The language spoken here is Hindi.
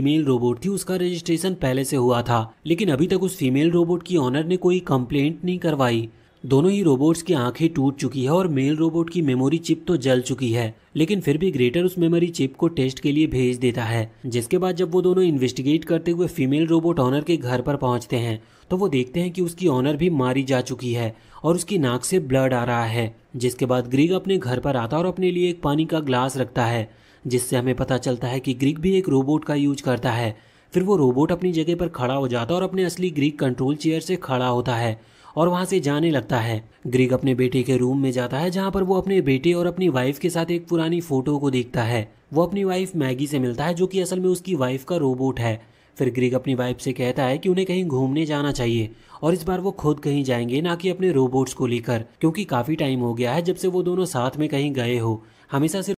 फीमेल रोबोट थी उसका रजिस्ट्रेशन पहले से हुआ था लेकिन अभी तक उस फीमेल रोबोट की ऑनर ने कोई कंप्लेंट नहीं करवाई दोनों ही रोबोट्स की आंखें टूट चुकी है और मेल रोबोट की मेमोरी चिप तो जल चुकी है लेकिन फिर भी ग्रेटर उस मेमोरी चिप को टेस्ट के लिए भेज देता है जिसके बाद जब वो दोनों इन्वेस्टिगेट करते हुए फीमेल रोबोट ऑनर के घर पर पहुंचते हैं तो वो देखते हैं कि उसकी ऑनर भी मारी जा चुकी है और उसकी नाक से ब्लड आ रहा है जिसके बाद ग्रीग अपने घर पर आता और अपने लिए एक पानी का ग्लास रखता है जिससे हमें पता चलता है कि ग्रीक भी एक रोबोट का यूज करता है फिर वो रोबोट अपनी जगह पर खड़ा हो जाता और अपने असली ग्रीक कंट्रोल चेयर से खड़ा होता है और वहाँ से जाने लगता है ग्रीक अपने बेटे के रूम में जाता है जहाँ पर वो अपने बेटे और अपनी वाइफ के साथ एक पुरानी फोटो को देखता है वो अपनी वाइफ मैगी से मिलता है जो कि असल में उसकी वाइफ का रोबोट है फिर ग्रीक अपनी वाइफ से कहता है कि उन्हें कहीं घूमने जाना चाहिए और इस बार वो खुद कहीं जाएंगे ना कि अपने रोबोट्स को लेकर क्योंकि काफ़ी टाइम हो गया है जब से वो दोनों साथ में कहीं गए हो हमेशा सिर्फ